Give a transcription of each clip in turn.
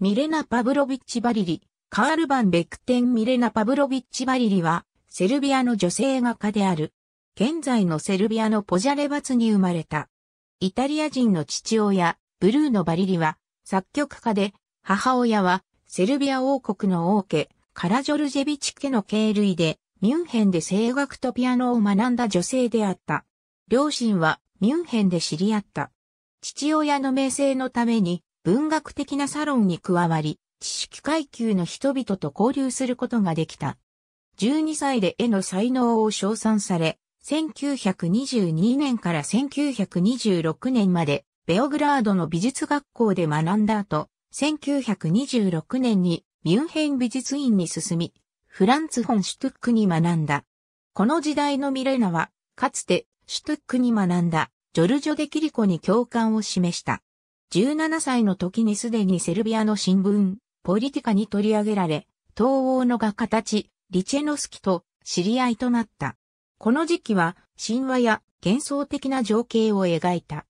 ミレナ・パブロビッチ・バリリ、カール・バン・ベクテン・ミレナ・パブロビッチ・バリリは、セルビアの女性画家である。現在のセルビアのポジャレバツに生まれた。イタリア人の父親、ブルーノ・バリリは、作曲家で、母親は、セルビア王国の王家、カラジョルジェビチ家の系類で、ミュンヘンで声楽とピアノを学んだ女性であった。両親は、ミュンヘンで知り合った。父親の名声のために、文学的なサロンに加わり、知識階級の人々と交流することができた。12歳で絵の才能を称賛され、1922年から1926年まで、ベオグラードの美術学校で学んだ後、1926年にミュンヘン美術院に進み、フランツ・フォン・シュトゥックに学んだ。この時代のミレーナは、かつて、シュトゥックに学んだ、ジョルジョ・デ・キリコに共感を示した。17歳の時にすでにセルビアの新聞、ポリティカに取り上げられ、東欧の画家たち、リチェノスキと知り合いとなった。この時期は神話や幻想的な情景を描いた。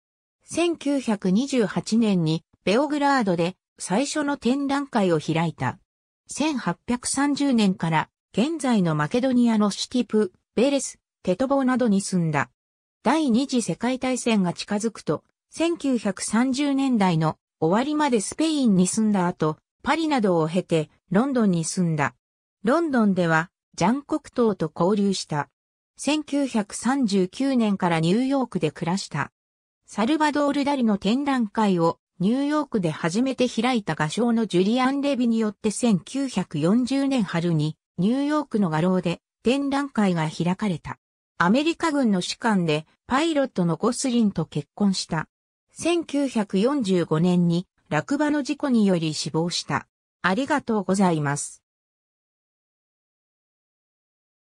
1928年にベオグラードで最初の展覧会を開いた。1830年から現在のマケドニアのシティプ、ベレス、テトボーなどに住んだ。第二次世界大戦が近づくと1930年代の終わりまでスペインに住んだ後、パリなどを経てロンドンに住んだ。ロンドンではジャン・コクトーと交流した。1939年からニューヨークで暮らした。サルバドール・ダリの展覧会をニューヨークで初めて開いた画商のジュリアン・レビによって1940年春にニューヨークの画廊で展覧会が開かれた。アメリカ軍の士官でパイロットのゴスリンと結婚した。1945年に落馬の事故により死亡した。ありがとうございます。